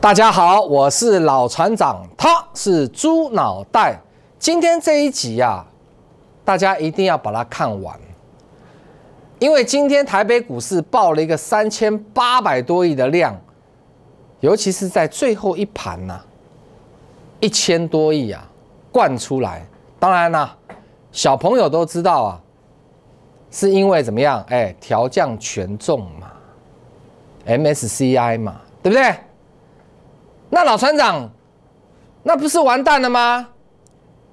大家好，我是老船长，他是猪脑袋。今天这一集呀，大家一定要把它看完，因为今天台北股市爆了一个三千八百多亿的量，尤其是在最后一盘呐，一千多亿啊灌出来。当然啦，小朋友都知道啊，是因为怎么样？哎，调降权重嘛，MSCI 嘛，对不对？那老船长，那不是完蛋了吗？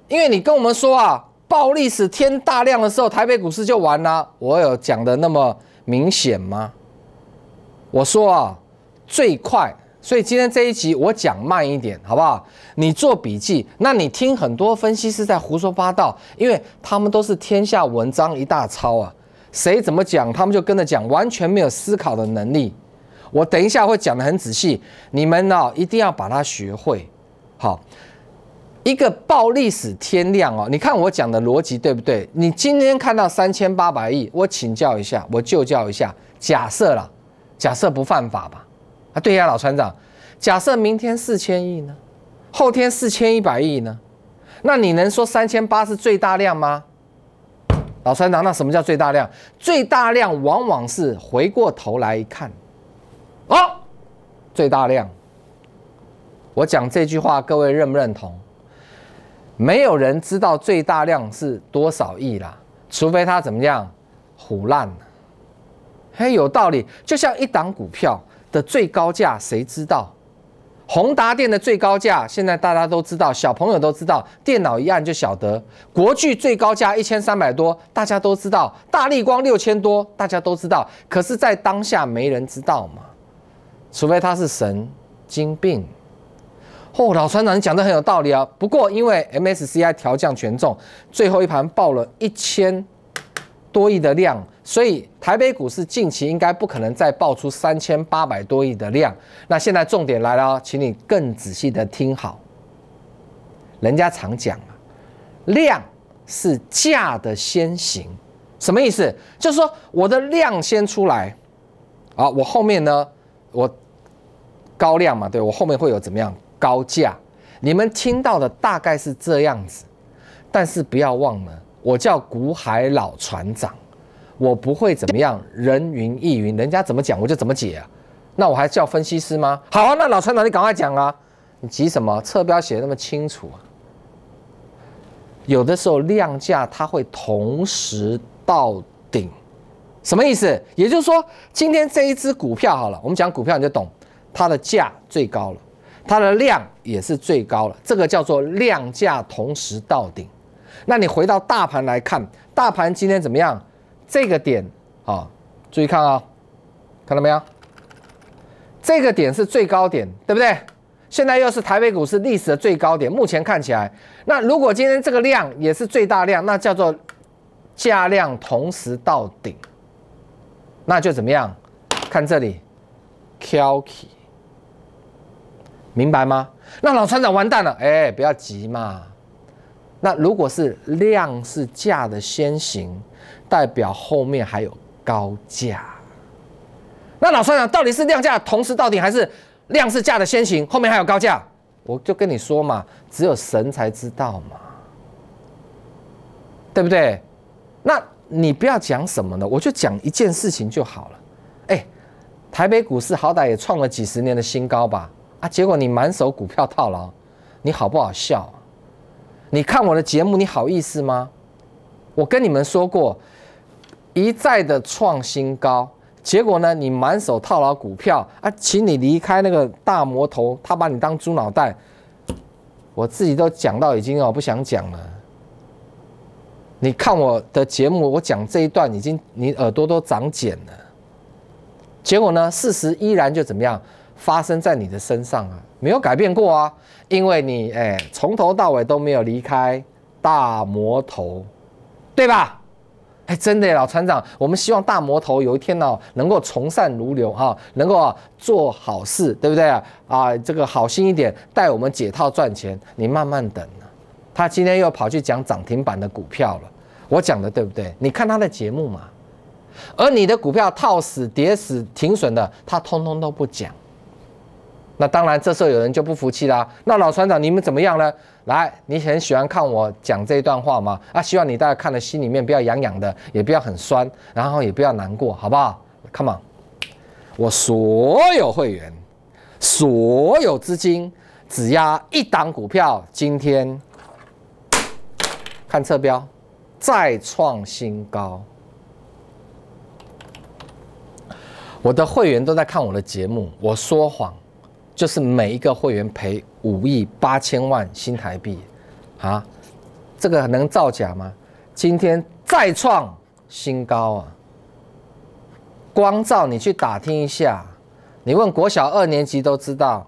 因为你跟我们说啊，暴利史天大亮的时候，台北股市就完了。我有讲的那么明显吗？我说啊，最快。所以今天这一集我讲慢一点，好不好？你做笔记。那你听很多分析师在胡说八道，因为他们都是天下文章一大抄啊，谁怎么讲，他们就跟着讲，完全没有思考的能力。我等一下会讲的很仔细，你们呢一定要把它学会。好，一个报历史天量哦，你看我讲的逻辑对不对？你今天看到三千八百亿，我请教一下，我就教一下。假设啦，假设不犯法吧？啊，对呀，老船长。假设明天四千亿呢？后天四千一百亿呢？那你能说三千八是最大量吗？老船长，那什么叫最大量？最大量往往是回过头来看。哦，最大量。我讲这句话，各位认不认同？没有人知道最大量是多少亿啦，除非他怎么样虎烂。嘿，有道理。就像一档股票的最高价，谁知道？宏达电的最高价，现在大家都知道，小朋友都知道，电脑一按就晓得。国巨最高价一千三百多，大家都知道；大力光六千多，大家都知道。可是，在当下没人知道嘛。除非他是神经病，哦，老船长，你讲的很有道理啊。不过因为 MSCI 调降权重，最后一盘爆了一千多亿的量，所以台北股市近期应该不可能再爆出三千八百多亿的量。那现在重点来了哦，请你更仔细的听好。人家常讲啊，量是价的先行，什么意思？就是说我的量先出来，啊，我后面呢？我高量嘛，对我后面会有怎么样高价？你们听到的大概是这样子，但是不要忘了，我叫古海老船长，我不会怎么样人云亦云，人家怎么讲我就怎么解啊？那我还叫分析师吗？好啊，那老船长你赶快讲啊，你急什么？侧标写的那么清楚，有的时候量价它会同时到顶。什么意思？也就是说，今天这一只股票好了，我们讲股票你就懂，它的价最高了，它的量也是最高了，这个叫做量价同时到顶。那你回到大盘来看，大盘今天怎么样？这个点啊，注意看啊，看到没有？这个点是最高点，对不对？现在又是台北股市历史的最高点。目前看起来，那如果今天这个量也是最大量，那叫做价量同时到顶。那就怎么样？看这里，l 挑 e 明白吗？那老船长完蛋了。哎，不要急嘛。那如果是量是价的先行，代表后面还有高价。那老船长到底是量价同时到底，还是量是价的先行，后面还有高价？我就跟你说嘛，只有神才知道嘛，对不对？那。你不要讲什么呢？我就讲一件事情就好了。哎，台北股市好歹也创了几十年的新高吧？啊，结果你满手股票套牢，你好不好笑？你看我的节目，你好意思吗？我跟你们说过，一再的创新高，结果呢，你满手套牢股票啊，请你离开那个大魔头，他把你当猪脑袋。我自己都讲到已经哦，不想讲了。你看我的节目，我讲这一段已经你耳朵都长茧了，结果呢，事实依然就怎么样发生在你的身上啊，没有改变过啊，因为你哎从头到尾都没有离开大魔头，对吧？哎，真的老船长，我们希望大魔头有一天呢能够从善如流哈，能够做好事，对不对啊？啊，这个好心一点带我们解套赚钱，你慢慢等。他今天又跑去讲涨停板的股票了，我讲的对不对？你看他的节目嘛。而你的股票套死、跌死、停损的，他通通都不讲。那当然，这时候有人就不服气啦。那老船长，你们怎么样呢？来，你很喜欢看我讲这一段话吗？啊，希望你大家看了心里面不要痒痒的，也不要很酸，然后也不要难过，好不好？Come on，我所有会员、所有资金只压一档股票，今天。看测标再创新高，我的会员都在看我的节目。我说谎，就是每一个会员赔五亿八千万新台币啊，这个能造假吗？今天再创新高啊！光照，你去打听一下，你问国小二年级都知道。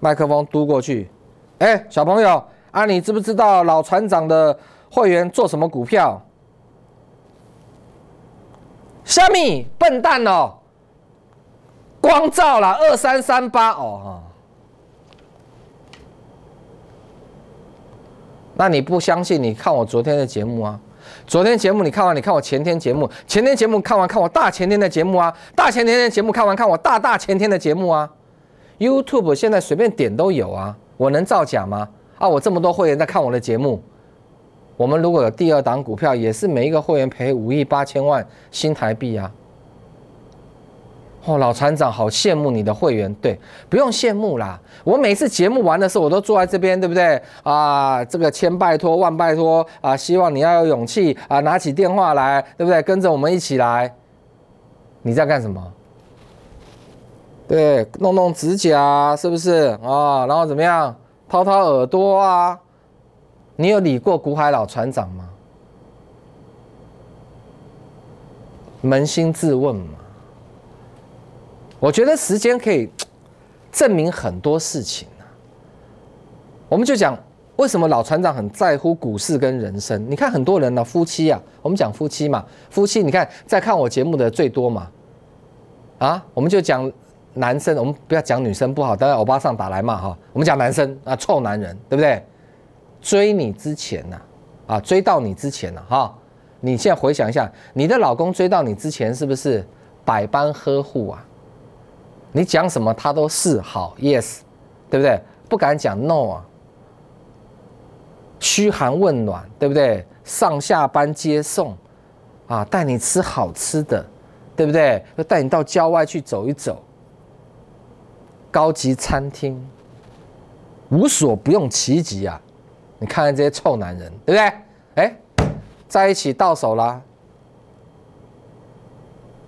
麦克风嘟过去，哎，小朋友。啊，你知不知道老船长的会员做什么股票？虾米笨蛋哦，光照了二三三八哦。那你不相信？你看我昨天的节目啊，昨天节目你看完，你看我前天节目，前天节目看完，看我大前天的节目啊，大前天的节目看完，看我大大前天的节目啊。YouTube 现在随便点都有啊，我能造假吗？那我这么多会员在看我的节目，我们如果有第二档股票，也是每一个会员赔五亿八千万新台币啊。哦，老船长，好羡慕你的会员，对，不用羡慕啦。我每次节目完的时候，我都坐在这边，对不对？啊，这个千拜托万拜托啊，希望你要有勇气啊，拿起电话来，对不对？跟着我们一起来。你在干什么？对，弄弄指甲，是不是啊？然后怎么样？掏掏耳朵啊！你有理过古海老船长吗？扪心自问嘛。我觉得时间可以证明很多事情我们就讲为什么老船长很在乎股市跟人生。你看很多人呢，夫妻啊，我们讲夫妻嘛，夫妻你看在看我节目的最多嘛，啊，我们就讲。男生，我们不要讲女生不好，都在欧巴上打来骂哈。我们讲男生啊，臭男人，对不对？追你之前呢，啊，追到你之前呢，哈，你现在回想一下，你的老公追到你之前是不是百般呵护啊？你讲什么他都是好，yes，对不对？不敢讲 no 啊，嘘寒问暖，对不对？上下班接送，啊，带你吃好吃的，对不对？要带你到郊外去走一走。高级餐厅，无所不用其极啊！你看看这些臭男人，对不对？哎，在一起到手了，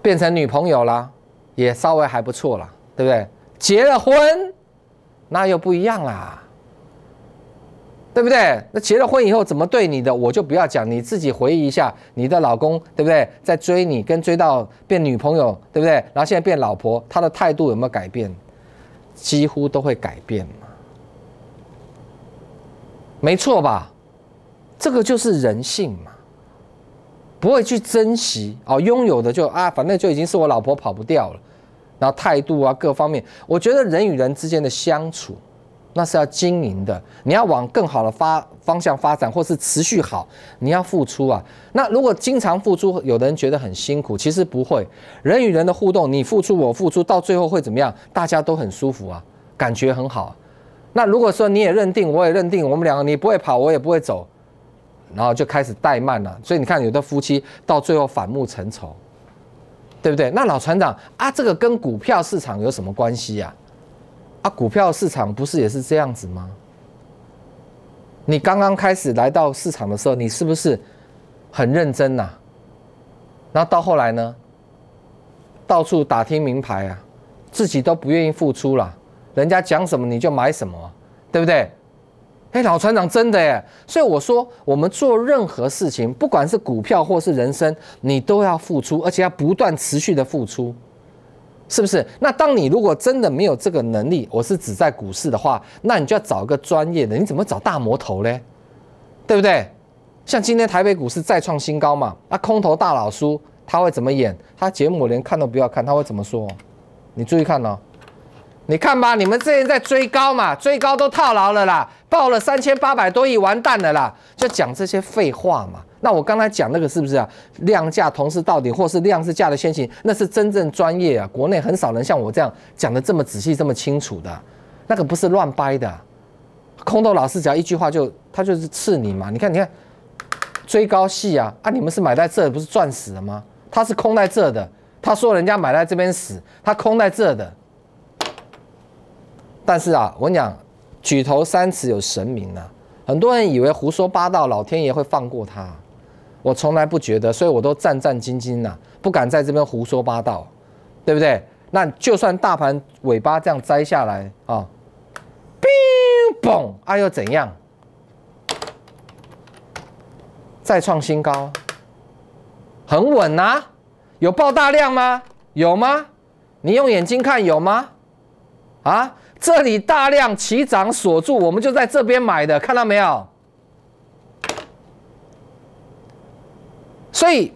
变成女朋友了，也稍微还不错了，对不对？结了婚，那又不一样啦，对不对？那结了婚以后怎么对你的，我就不要讲，你自己回忆一下，你的老公，对不对？在追你，跟追到变女朋友，对不对？然后现在变老婆，他的态度有没有改变？几乎都会改变嘛，没错吧？这个就是人性嘛，不会去珍惜哦，拥有的就啊，反正就已经是我老婆跑不掉了，然后态度啊各方面，我觉得人与人之间的相处。那是要经营的，你要往更好的发方向发展，或是持续好，你要付出啊。那如果经常付出，有的人觉得很辛苦，其实不会。人与人的互动，你付出我付出，到最后会怎么样？大家都很舒服啊，感觉很好。那如果说你也认定，我也认定，我们两个你不会跑，我也不会走，然后就开始怠慢了。所以你看，有的夫妻到最后反目成仇，对不对？那老船长啊，这个跟股票市场有什么关系啊？啊，股票市场不是也是这样子吗？你刚刚开始来到市场的时候，你是不是很认真呐？然后到后来呢，到处打听名牌啊，自己都不愿意付出了，人家讲什么你就买什么，对不对？哎，老船长真的哎，所以我说我们做任何事情，不管是股票或是人生，你都要付出，而且要不断持续的付出。是不是？那当你如果真的没有这个能力，我是指在股市的话，那你就要找一个专业的。你怎么找大魔头嘞？对不对？像今天台北股市再创新高嘛，那空头大佬叔他会怎么演？他节目我连看都不要看，他会怎么说？你注意看哦，你看吧，你们之前在追高嘛，追高都套牢了啦，报了三千八百多亿，完蛋了啦，就讲这些废话嘛。那我刚才讲那个是不是啊？量价同时到底，或是量是价的先行，那是真正专业啊！国内很少人像我这样讲的这么仔细、这么清楚的，那个不是乱掰的。空头老师只要一句话就他就是刺你嘛！你看你看，追高戏啊啊！你们是买在这不是赚死了吗？他是空在这的，他说人家买在这边死，他空在这的。但是啊，我跟你讲举头三尺有神明啊。很多人以为胡说八道，老天爷会放过他。我从来不觉得，所以我都战战兢兢呐，不敢在这边胡说八道，对不对？那就算大盘尾巴这样摘下来啊，兵嘣，啊又怎样？再创新高，很稳呐。有爆大量吗？有吗？你用眼睛看有吗？啊，这里大量齐涨锁住，我们就在这边买的，看到没有？所以，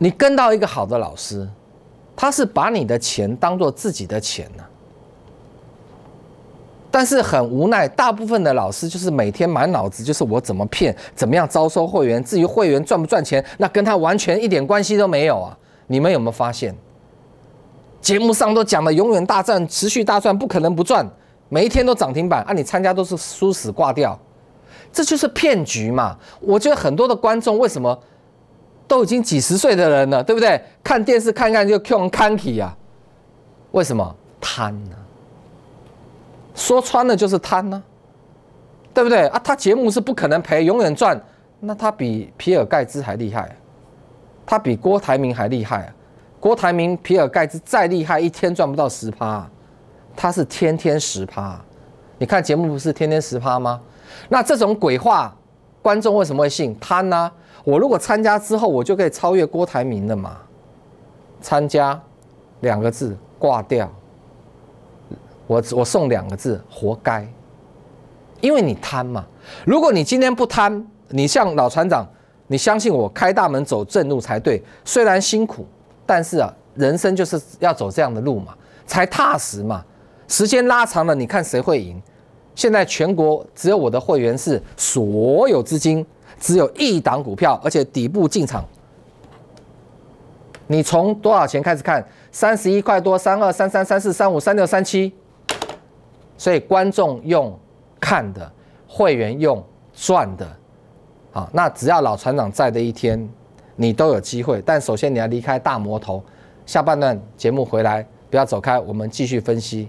你跟到一个好的老师，他是把你的钱当做自己的钱呢。但是很无奈，大部分的老师就是每天满脑子就是我怎么骗，怎么样招收会员。至于会员赚不赚钱，那跟他完全一点关系都没有啊！你们有没有发现，节目上都讲的永远大赚，持续大赚，不可能不赚，每一天都涨停板啊！你参加都是输死挂掉，这就是骗局嘛！我觉得很多的观众为什么？都已经几十岁的人了，对不对？看电视看看就看 Kangki 啊，为什么贪呢？说穿了就是贪呢，对不对啊？他节目是不可能赔，永远赚，那他比皮尔盖茨还厉害，他比郭台铭还厉害。郭台铭、皮尔盖茨再厉害，一天赚不到十趴，他是天天十趴。你看节目不是天天十趴吗？那这种鬼话，观众为什么会信？贪呢？我如果参加之后，我就可以超越郭台铭了嘛？参加两个字挂掉，我我送两个字活该，因为你贪嘛。如果你今天不贪，你像老船长，你相信我，开大门走正路才对。虽然辛苦，但是啊，人生就是要走这样的路嘛，才踏实嘛。时间拉长了，你看谁会赢？现在全国只有我的会员是所有资金。只有一档股票，而且底部进场。你从多少钱开始看？三十一块多，三二、三三、三四、三五、三六、三七。所以观众用看的，会员用赚的。好，那只要老船长在的一天，你都有机会。但首先你要离开大魔头。下半段节目回来，不要走开，我们继续分析。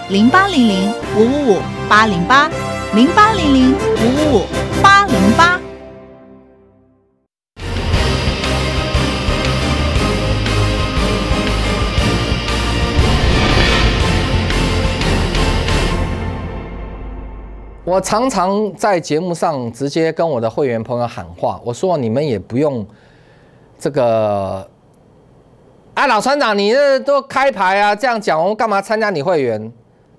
零八零零五五五八零八，零八零零五五五八零八。我常常在节目上直接跟我的会员朋友喊话，我说：“你们也不用这个啊，老船长，你这都开牌啊，这样讲我干嘛参加你会员？”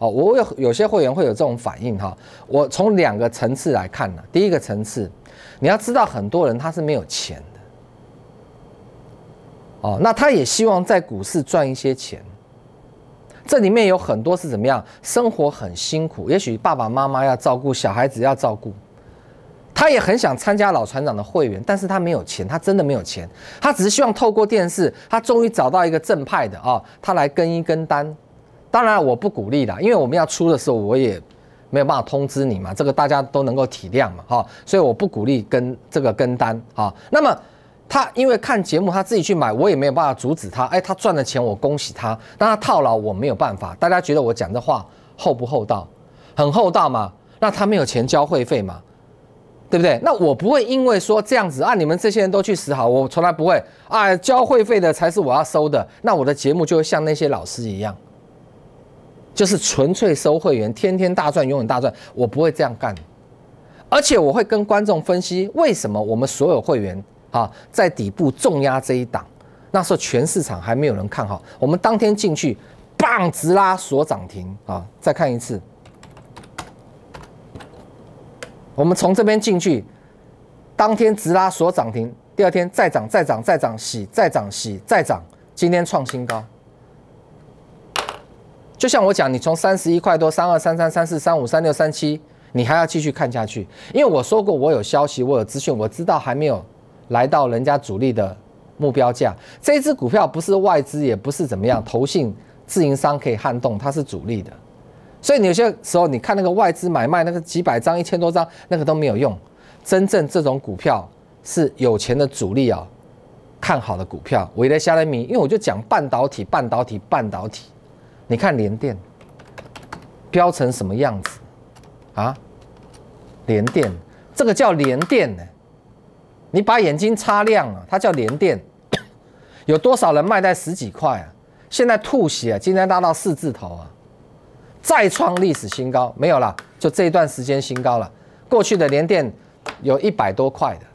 哦，我有有些会员会有这种反应哈。我从两个层次来看呢，第一个层次，你要知道很多人他是没有钱的，哦，那他也希望在股市赚一些钱。这里面有很多是怎么样，生活很辛苦，也许爸爸妈妈要照顾，小孩子要照顾，他也很想参加老船长的会员，但是他没有钱，他真的没有钱，他只是希望透过电视，他终于找到一个正派的啊，他来跟一跟单。当然我不鼓励啦，因为我们要出的时候，我也没有办法通知你嘛，这个大家都能够体谅嘛，哈，所以我不鼓励跟这个跟单啊。那么他因为看节目他自己去买，我也没有办法阻止他。哎，他赚的钱我恭喜他，但他套牢我没有办法。大家觉得我讲的话厚不厚道？很厚道嘛。那他没有钱交会费嘛，对不对？那我不会因为说这样子啊，你们这些人都去死好，我从来不会啊交会费的才是我要收的。那我的节目就会像那些老师一样。就是纯粹收会员，天天大赚，永远大赚。我不会这样干，而且我会跟观众分析为什么我们所有会员啊在底部重压这一档，那时候全市场还没有人看好，我们当天进去，棒直拉锁涨停啊！再看一次，我们从这边进去，当天直拉锁涨停，第二天再涨，再涨，再涨，洗再涨，洗再涨，今天创新高。就像我讲，你从三十一块多、三二、三三、三四、三五、三六、三七，你还要继续看下去，因为我说过，我有消息，我有资讯，我知道还没有来到人家主力的目标价。这只股票不是外资，也不是怎么样，投信、自营商可以撼动，它是主力的。所以你有些时候，你看那个外资买卖那个几百张、一千多张，那个都没有用。真正这种股票是有钱的主力啊，看好的股票，我也在瞎来谜，因为我就讲半导体、半导体、半导体。你看联电飙成什么样子啊？联电这个叫联电呢，你把眼睛擦亮啊，它叫联电，有多少人卖在十几块啊？现在吐血啊，今天拉到四字头啊，再创历史新高没有了，就这一段时间新高了。过去的联电有一百多块的，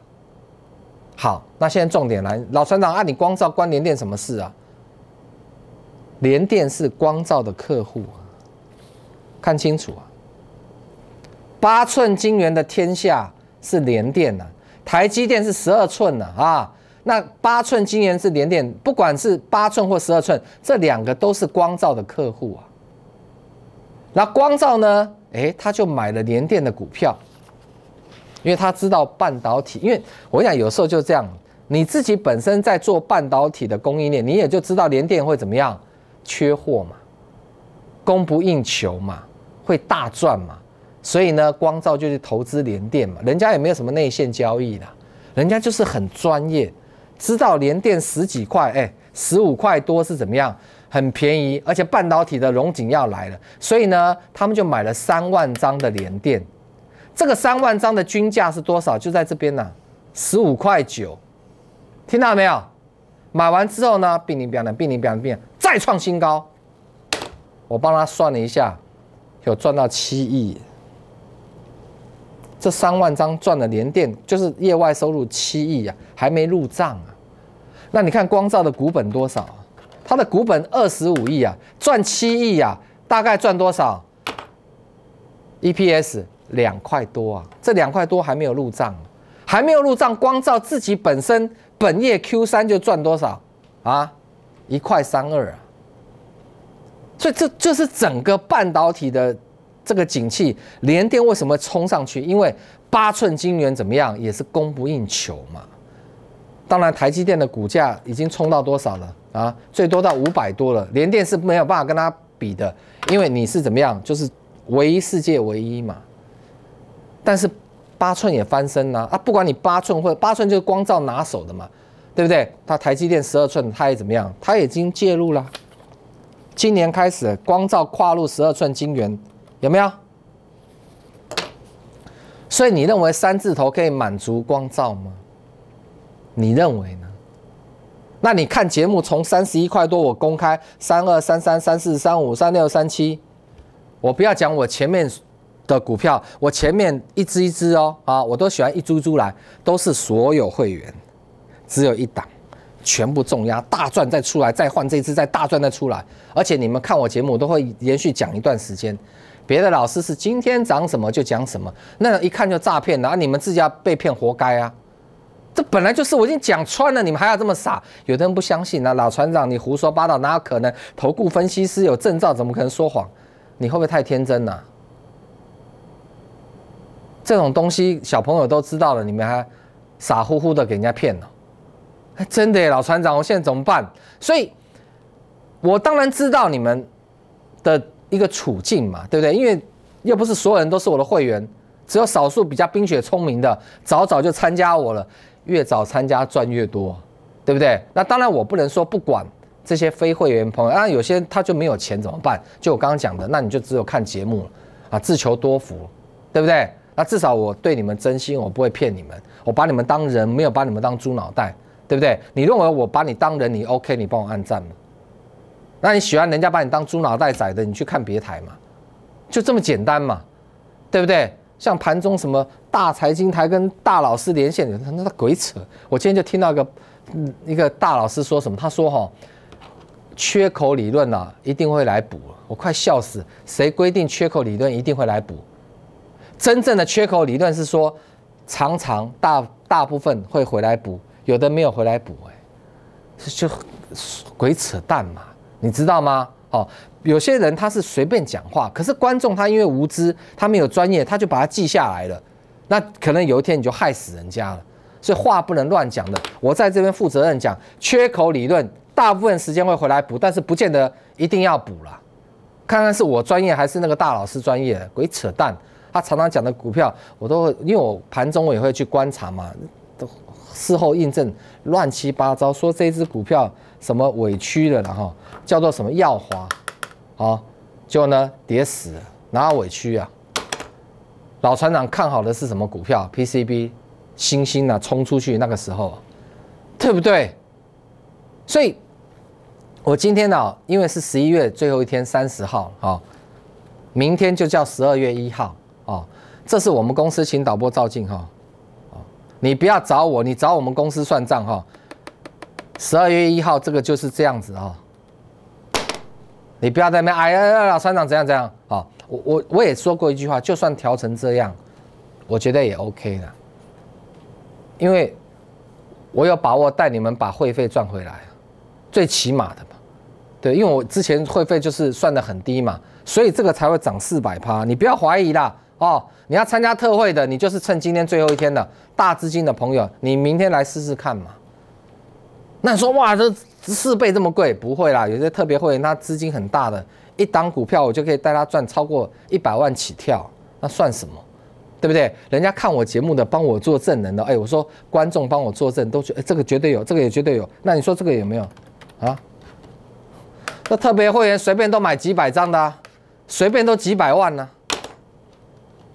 好，那现在重点来，老船长啊，你光照关联电什么事啊？联电是光照的客户看清楚啊，八寸晶圆的天下是联电呐，台积电是十二寸的啊，那八寸晶圆是联电，不管是八寸或十二寸，这两个都是光照的客户啊。那光照呢？哎，他就买了联电的股票，因为他知道半导体。因为我想有时候就这样，你自己本身在做半导体的供应链，你也就知道联电会怎么样。缺货嘛，供不应求嘛，会大赚嘛。所以呢，光照就是投资联电嘛。人家也没有什么内线交易的，人家就是很专业，知道联电十几块，哎，十五块多是怎么样，很便宜。而且半导体的龙井要来了，所以呢，他们就买了三万张的联电。这个三万张的均价是多少？就在这边呢，十五块九。听到了没有？买完之后呢，变零表零变零表零变。再创新高，我帮他算了一下，有赚到七亿。这三万张赚的连电就是业外收入七亿啊，还没入账啊。那你看光照的股本多少？它的股本二十五亿啊，赚七亿啊，大概赚多少？EPS 两块多啊，这两块多还没有入账，还没有入账。光照自己本身本业 Q 三就赚多少啊？一块三二啊，所以这就是整个半导体的这个景气，联电为什么冲上去？因为八寸晶圆怎么样，也是供不应求嘛。当然，台积电的股价已经冲到多少了啊？最多到五百多了，联电是没有办法跟它比的，因为你是怎么样，就是唯一世界唯一嘛。但是八寸也翻身呐，啊，不管你八寸或者八寸，就是光照拿手的嘛。对不对？它台积电十二寸，它也怎么样？它已经介入了。今年开始，光照跨入十二寸晶圆，有没有？所以你认为三字头可以满足光照吗？你认为呢？那你看节目，从三十一块多，我公开三二三三三四三五三六三七，我不要讲我前面的股票，我前面一支一支哦啊，我都喜欢一株株来，都是所有会员。只有一档，全部重压大赚再出来，再换这次再大赚再出来。而且你们看我节目都会连续讲一段时间，别的老师是今天涨什么就讲什么，那一看就诈骗然啊！你们自家被骗活该啊！这本来就是我已经讲穿了，你们还要这么傻？有的人不相信啊，老船长你胡说八道，哪有可能？投顾分析师有证照，怎么可能说谎？你会不会太天真了？这种东西小朋友都知道了，你们还傻乎乎的给人家骗了？真的耶，老船长，我现在怎么办？所以，我当然知道你们的一个处境嘛，对不对？因为又不是所有人都是我的会员，只有少数比较冰雪聪明的，早早就参加我了，越早参加赚越多，对不对？那当然我不能说不管这些非会员朋友，那有些他就没有钱怎么办？就我刚刚讲的，那你就只有看节目了啊，自求多福，对不对？那至少我对你们真心，我不会骗你们，我把你们当人，没有把你们当猪脑袋。对不对？你认为我把你当人，你 OK？你帮我按赞吗？那你喜欢人家把你当猪脑袋宰的，你去看别台嘛，就这么简单嘛，对不对？像盘中什么大财经台跟大老师连线，那那鬼扯！我今天就听到一个一个大老师说什么，他说哈缺口理论呐一定会来补，我快笑死！谁规定缺口理论一定会来补？真正的缺口理论是说，常常大大部分会回来补。有的没有回来补哎，就鬼扯淡嘛，你知道吗？哦，有些人他是随便讲话，可是观众他因为无知，他没有专业，他就把它记下来了。那可能有一天你就害死人家了。所以话不能乱讲的。我在这边负责任讲，缺口理论大部分时间会回来补，但是不见得一定要补了。看看是我专业还是那个大老师专业？鬼扯淡！他常常讲的股票，我都因为我盘中我也会去观察嘛。事后印证，乱七八糟说这只股票什么委屈的了哈，叫做什么耀华，啊，就呢跌死，了，哪委屈啊？老船长看好的是什么股票？PCB 星星啊，冲出去那个时候，对不对？所以，我今天呢，因为是十一月最后一天三十号啊，明天就叫十二月一号啊，这是我们公司请导播照镜哈。你不要找我，你找我们公司算账哈。十二月一号这个就是这样子哈，你不要在那边哎呀呀，老船长怎样怎样啊！我我我也说过一句话，就算调成这样，我觉得也 OK 的，因为我有把握带你们把会费赚回来，最起码的嘛。对，因为我之前会费就是算的很低嘛，所以这个才会涨四百趴，你不要怀疑啦。哦，你要参加特惠的，你就是趁今天最后一天了。大资金的朋友，你明天来试试看嘛。那你说哇，这四倍这么贵？不会啦，有些特别会员，他资金很大的，一档股票我就可以带他赚超过一百万起跳，那算什么？对不对？人家看我节目的，帮我做证人的，哎，我说观众帮我作证，都觉得这个绝对有，这个也绝对有。那你说这个有没有？啊？那特别会员随便都买几百张的，随便都几百万呢？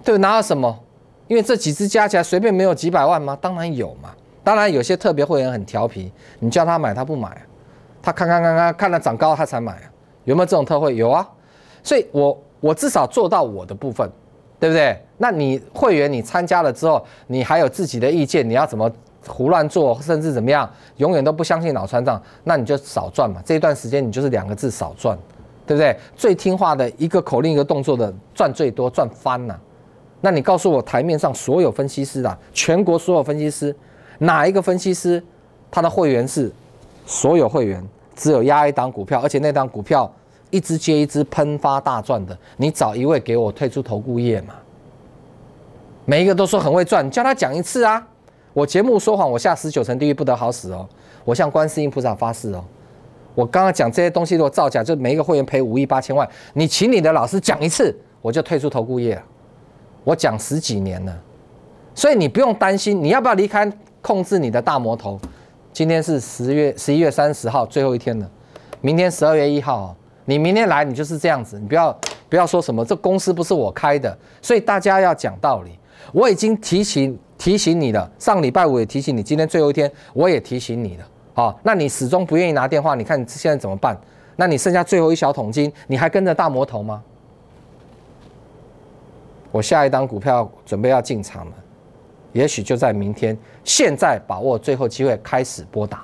对，拿有什么？因为这几只加起来随便没有几百万吗？当然有嘛。当然有些特别会员很调皮，你叫他买他不买，他看看看看看了涨高他才买，有没有这种特惠？有啊。所以，我我至少做到我的部分，对不对？那你会员你参加了之后，你还有自己的意见，你要怎么胡乱做，甚至怎么样，永远都不相信老船账，那你就少赚嘛。这一段时间你就是两个字少赚，对不对？最听话的一个口令一个动作的赚最多，赚翻了。那你告诉我，台面上所有分析师啊，全国所有分析师，哪一个分析师他的会员是所有会员只有压一档股票，而且那档股票一只接一只喷发大赚的，你找一位给我退出投顾业嘛？每一个都说很会赚，叫他讲一次啊！我节目说谎，我下十九层地狱不得好死哦！我向观世音菩萨发誓哦！我刚刚讲这些东西如果造假，就每一个会员赔五亿八千万。你请你的老师讲一次，我就退出投顾业了。我讲十几年了，所以你不用担心，你要不要离开控制你的大魔头？今天是十月十一月三十号最后一天了，明天十二月一号你明天来你就是这样子，你不要不要说什么这公司不是我开的，所以大家要讲道理。我已经提醒提醒你了，上礼拜五也提醒你，今天最后一天我也提醒你了好，那你始终不愿意拿电话，你看现在怎么办？那你剩下最后一小桶金，你还跟着大魔头吗？我下一单股票准备要进场了，也许就在明天。现在把握最后机会，开始拨打。